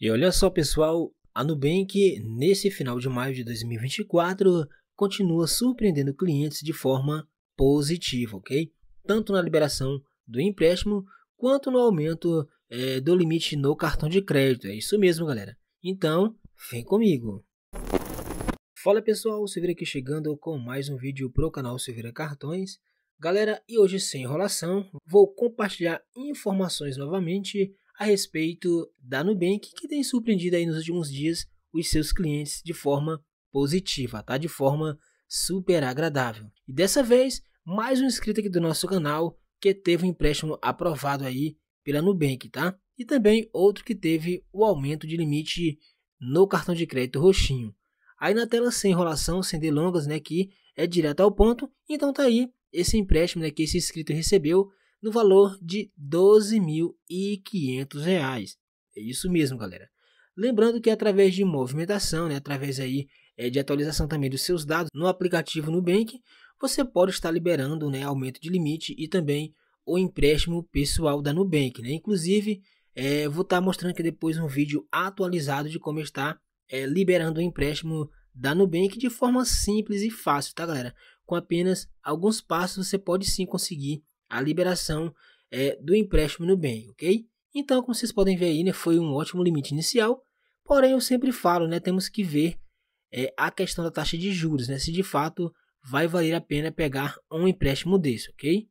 E olha só, pessoal, a Nubank, nesse final de maio de 2024, continua surpreendendo clientes de forma positiva, ok? Tanto na liberação do empréstimo quanto no aumento é, do limite no cartão de crédito. É isso mesmo, galera. Então, vem comigo. Fala pessoal, Silveira aqui chegando com mais um vídeo para o canal Silveira Cartões. Galera, e hoje sem enrolação, vou compartilhar informações novamente a respeito da Nubank, que tem surpreendido aí nos últimos dias os seus clientes de forma positiva, tá? De forma super agradável. E dessa vez, mais um inscrito aqui do nosso canal que teve um empréstimo aprovado aí pela Nubank, tá? E também outro que teve o aumento de limite no cartão de crédito roxinho. Aí na tela sem enrolação, sem delongas, né, que é direto ao ponto. Então tá aí esse empréstimo né, que esse inscrito recebeu no valor de R$ 12.500. É isso mesmo, galera. Lembrando que através de movimentação, né, através aí é, de atualização também dos seus dados no aplicativo Nubank, você pode estar liberando né, aumento de limite e também o empréstimo pessoal da Nubank. Né? Inclusive, é, vou estar mostrando aqui depois um vídeo atualizado de como está é, liberando o empréstimo da Nubank de forma simples e fácil, tá galera? Com apenas alguns passos você pode sim conseguir a liberação é, do empréstimo no bem, ok? Então, como vocês podem ver aí, né, foi um ótimo limite inicial, porém eu sempre falo, né, temos que ver é, a questão da taxa de juros, né, se de fato vai valer a pena pegar um empréstimo desse, ok?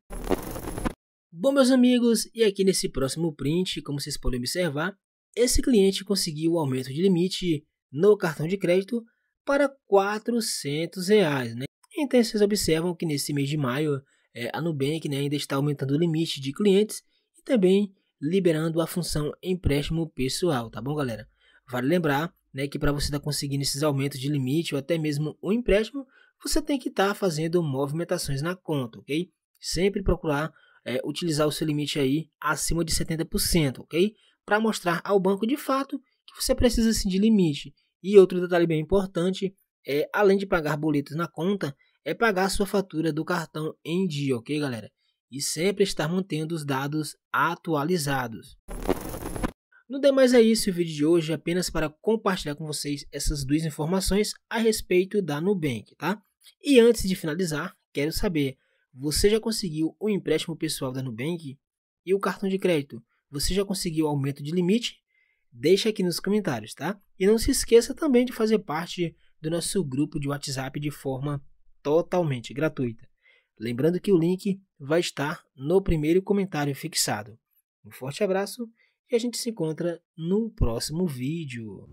Bom, meus amigos, e aqui nesse próximo print, como vocês podem observar, esse cliente conseguiu o um aumento de limite no cartão de crédito para R$ 400, reais, né? Então, vocês observam que nesse mês de maio é, a Nubank né, ainda está aumentando o limite de clientes e também liberando a função empréstimo pessoal, tá bom, galera? Vale lembrar né, que para você estar tá conseguindo esses aumentos de limite ou até mesmo um empréstimo, você tem que estar tá fazendo movimentações na conta, ok? Sempre procurar é, utilizar o seu limite aí acima de 70%, ok? Para mostrar ao banco de fato que você precisa sim de limite. E outro detalhe bem importante é, além de pagar boletos na conta, é pagar sua fatura do cartão em dia, ok, galera? E sempre estar mantendo os dados atualizados. No demais é isso, o vídeo de hoje é apenas para compartilhar com vocês essas duas informações a respeito da Nubank, tá? E antes de finalizar, quero saber, você já conseguiu o um empréstimo pessoal da Nubank? E o cartão de crédito, você já conseguiu aumento de limite? Deixa aqui nos comentários, tá? E não se esqueça também de fazer parte do nosso grupo de WhatsApp de forma totalmente gratuita. Lembrando que o link vai estar no primeiro comentário fixado. Um forte abraço e a gente se encontra no próximo vídeo.